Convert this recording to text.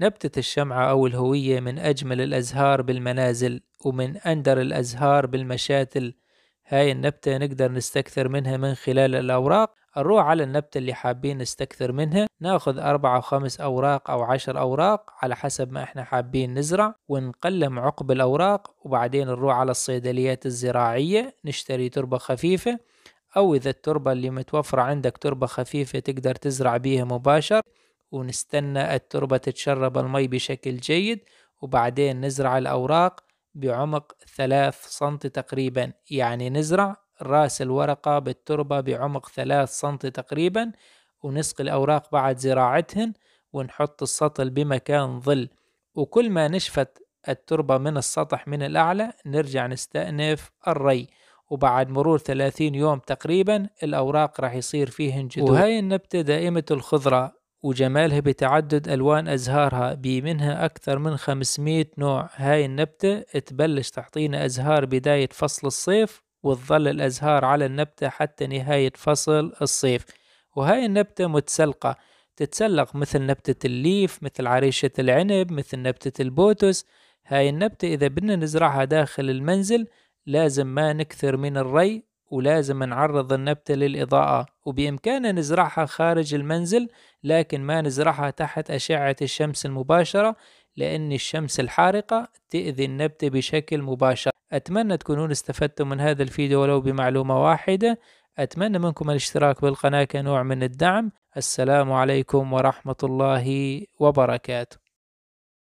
نبتة الشمعة أو الهوية من أجمل الأزهار بالمنازل ومن أندر الأزهار بالمشاتل هاي النبتة نقدر نستكثر منها من خلال الأوراق نروح على النبتة اللي حابين نستكثر منها ناخذ أربعة أو خمس أوراق أو عشر أوراق على حسب ما إحنا حابين نزرع ونقلم عقب الأوراق وبعدين نروح على الصيدليات الزراعية نشتري تربة خفيفة أو إذا التربة اللي متوفرة عندك تربة خفيفة تقدر تزرع بيها مباشر ونستنى التربة تتشرب المي بشكل جيد وبعدين نزرع الأوراق بعمق ثلاث سنت تقريبا يعني نزرع راس الورقة بالتربة بعمق ثلاث سنت تقريبا ونسقي الأوراق بعد زراعتهن ونحط السطل بمكان ظل وكل ما نشفت التربة من السطح من الأعلى نرجع نستأنف الري وبعد مرور ثلاثين يوم تقريبا الأوراق راح يصير فيهن جذور وهاي النبتة دائمة الخضرة وجمالها بتعدد ألوان أزهارها بمنها أكثر من 500 نوع هاي النبتة تبلش تعطينا أزهار بداية فصل الصيف وتظل الأزهار على النبتة حتى نهاية فصل الصيف وهاي النبتة متسلقة تتسلق مثل نبتة الليف مثل عريشة العنب مثل نبتة البوتس هاي النبتة إذا بدنا نزرعها داخل المنزل لازم ما نكثر من الري ولازم نعرض النبتة للإضاءة وبإمكاننا نزرعها خارج المنزل لكن ما نزرعها تحت أشعة الشمس المباشرة لأن الشمس الحارقة تأذي النبتة بشكل مباشر أتمنى تكونون استفدتم من هذا الفيديو ولو بمعلومة واحدة أتمنى منكم الاشتراك بالقناة كنوع من الدعم السلام عليكم ورحمة الله وبركاته